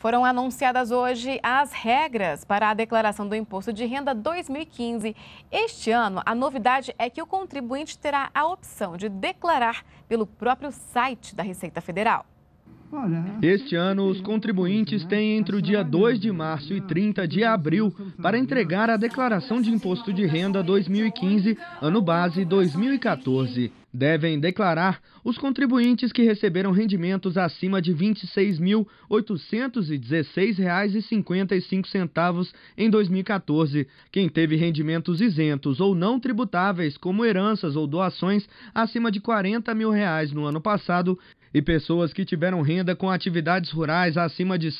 Foram anunciadas hoje as regras para a declaração do Imposto de Renda 2015. Este ano, a novidade é que o contribuinte terá a opção de declarar pelo próprio site da Receita Federal. Este ano, os contribuintes têm entre o dia 2 de março e 30 de abril para entregar a declaração de imposto de renda 2015, ano base 2014. Devem declarar os contribuintes que receberam rendimentos acima de R$ 26.816,55 em 2014, quem teve rendimentos isentos ou não tributáveis, como heranças ou doações, acima de R$ 40 mil reais no ano passado e pessoas que tiveram renda com atividades rurais acima de R$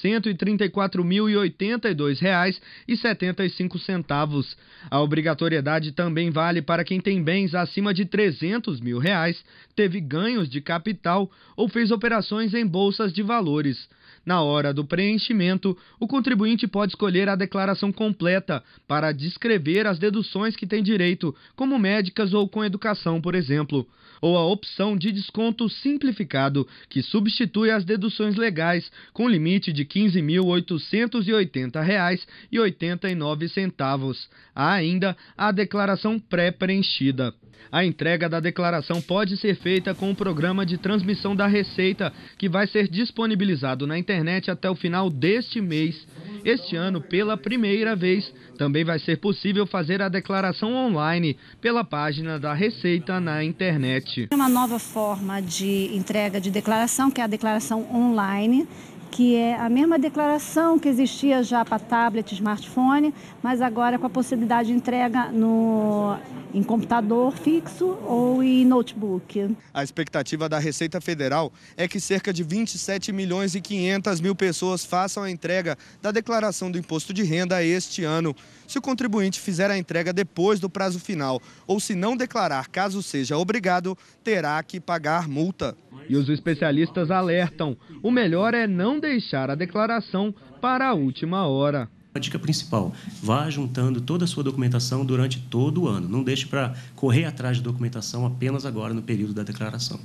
134.082,75. A obrigatoriedade também vale para quem tem bens acima de R$ 300 mil, reais, teve ganhos de capital ou fez operações em bolsas de valores. Na hora do preenchimento, o contribuinte pode escolher a declaração completa para descrever as deduções que tem direito, como médicas ou com educação, por exemplo, ou a opção de desconto simplificado, que substitui as deduções legais, com limite de R$ 15.880,89. Há ainda a declaração pré-preenchida. A entrega da declaração pode ser feita com o programa de transmissão da Receita, que vai ser disponibilizado na internet até o final deste mês. Este ano, pela primeira vez, também vai ser possível fazer a declaração online pela página da Receita na internet. Uma nova forma de entrega de declaração, que é a declaração online, que é a mesma declaração que existia já para tablet, smartphone, mas agora com a possibilidade de entrega no, em computador fixo ou em notebook. A expectativa da Receita Federal é que cerca de 27 milhões e 500 mil pessoas façam a entrega da declaração do imposto de renda este ano. Se o contribuinte fizer a entrega depois do prazo final ou se não declarar caso seja obrigado, terá que pagar multa. E os especialistas alertam: o melhor é não deixar a declaração para a última hora. A dica principal: vá juntando toda a sua documentação durante todo o ano. Não deixe para correr atrás de documentação apenas agora no período da declaração.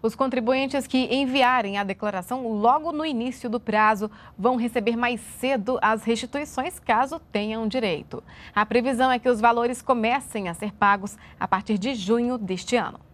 Os contribuintes que enviarem a declaração logo no início do prazo vão receber mais cedo as restituições, caso tenham direito. A previsão é que os valores comecem a ser pagos a partir de junho deste ano.